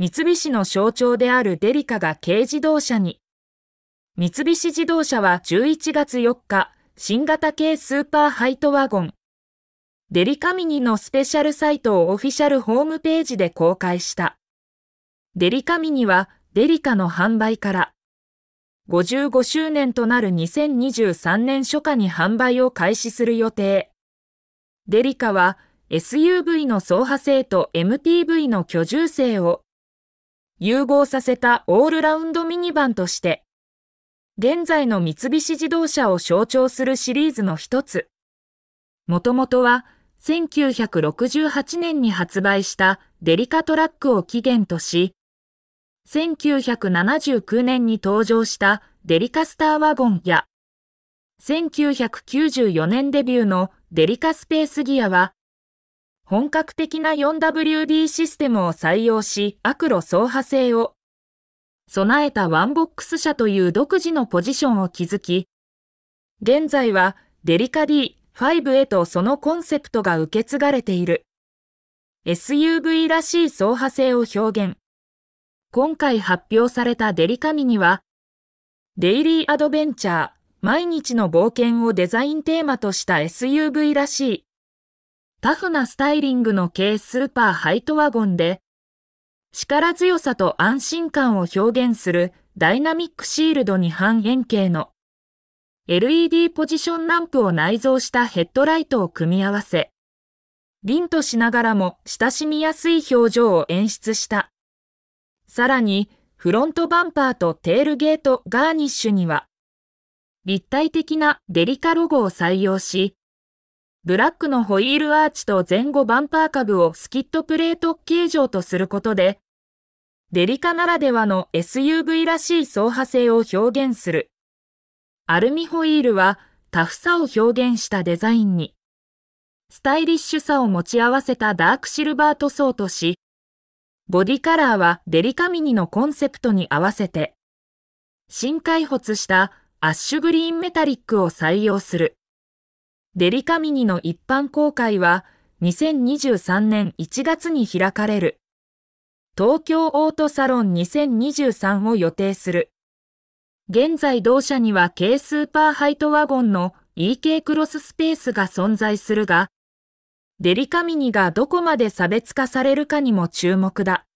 三菱の象徴であるデリカが軽自動車に。三菱自動車は11月4日、新型軽スーパーハイトワゴン。デリカミニのスペシャルサイトをオフィシャルホームページで公開した。デリカミニはデリカの販売から55周年となる2023年初夏に販売を開始する予定。デリカは SUV の走破性と MPV の居住性を融合させたオールラウンドミニバンとして、現在の三菱自動車を象徴するシリーズの一つ。もともとは1968年に発売したデリカトラックを起源とし、1979年に登場したデリカスターワゴンや、1994年デビューのデリカスペースギアは、本格的な 4WD システムを採用し、悪路走破性を備えたワンボックス車という独自のポジションを築き、現在はデリカ D5 へとそのコンセプトが受け継がれている。SUV らしい走破性を表現。今回発表されたデリカミには、デイリーアドベンチャー、毎日の冒険をデザインテーマとした SUV らしいタフなスタイリングの軽スーパーハイトワゴンで、力強さと安心感を表現するダイナミックシールドに半円形の LED ポジションランプを内蔵したヘッドライトを組み合わせ、凛としながらも親しみやすい表情を演出した。さらに、フロントバンパーとテールゲートガーニッシュには、立体的なデリカロゴを採用し、ブラックのホイールアーチと前後バンパー株をスキットプレート形状とすることで、デリカならではの SUV らしい走破性を表現する。アルミホイールはタフさを表現したデザインに、スタイリッシュさを持ち合わせたダークシルバー塗装とし、ボディカラーはデリカミニのコンセプトに合わせて、新開発したアッシュグリーンメタリックを採用する。デリカミニの一般公開は2023年1月に開かれる。東京オートサロン2023を予定する。現在同社には軽スーパーハイトワゴンの EK クロススペースが存在するが、デリカミニがどこまで差別化されるかにも注目だ。